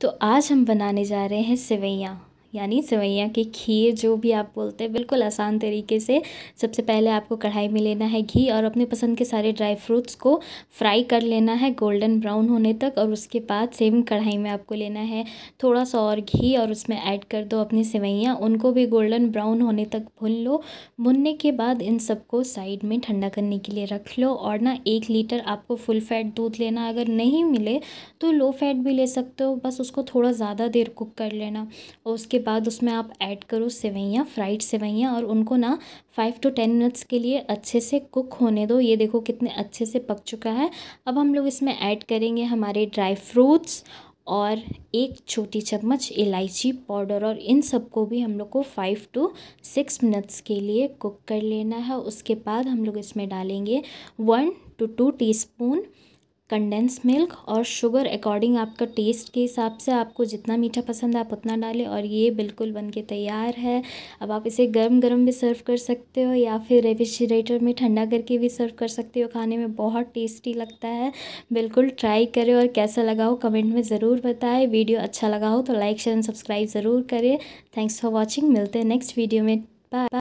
तो आज हम बनाने जा रहे हैं सेवैयाँ यानी सेवैयाँ की खीर जो भी आप बोलते हैं बिल्कुल आसान तरीके से सबसे पहले आपको कढ़ाई में लेना है घी और अपने पसंद के सारे ड्राई फ्रूट्स को फ्राई कर लेना है गोल्डन ब्राउन होने तक और उसके बाद सेम कढ़ाई में आपको लेना है थोड़ा सा और घी और उसमें ऐड कर दो अपनी सेवैयाँ उनको भी गोल्डन ब्राउन होने तक भून लो भुनने के बाद इन सबको साइड में ठंडा करने के लिए रख लो और ना एक लीटर आपको फुल फैट दूध लेना अगर नहीं मिले तो लो फैट भी ले सकते हो बस उसको थोड़ा ज़्यादा देर कुक कर लेना और उसके बाद उसमें आप ऐड करो सेवैयाँ फ्राइड सेवैयाँ और उनको ना फाइव टू टेन मिनट्स के लिए अच्छे से कुक होने दो ये देखो कितने अच्छे से पक चुका है अब हम लोग इसमें ऐड करेंगे हमारे ड्राई फ्रूट्स और एक छोटी चम्मच इलायची पाउडर और इन सबको भी हम लोग को फाइव टू सिक्स मिनट्स के लिए कुक कर लेना है उसके बाद हम लोग इसमें डालेंगे one to two teaspoon condense milk और शुगर अकॉर्डिंग आपका टेस्ट के हिसाब से आपको जितना मीठा पसंद है आप उतना डालें और ये बिल्कुल बन के तैयार है अब आप इसे गर्म गर्म भी सर्व कर सकते हो या फिर रेफ्रिजरेटर में ठंडा करके भी सर्व कर सकते हो खाने में बहुत टेस्टी लगता है बिल्कुल ट्राई करें और कैसा लगा हो कमेंट में ज़रूर बताएं वीडियो अच्छा लगा हो तो लाइक शेयर एंड सब्सक्राइब ज़रूर करें थैंक्स फॉर वॉचिंग मिलते हैं नेक्स्ट वीडियो में बाय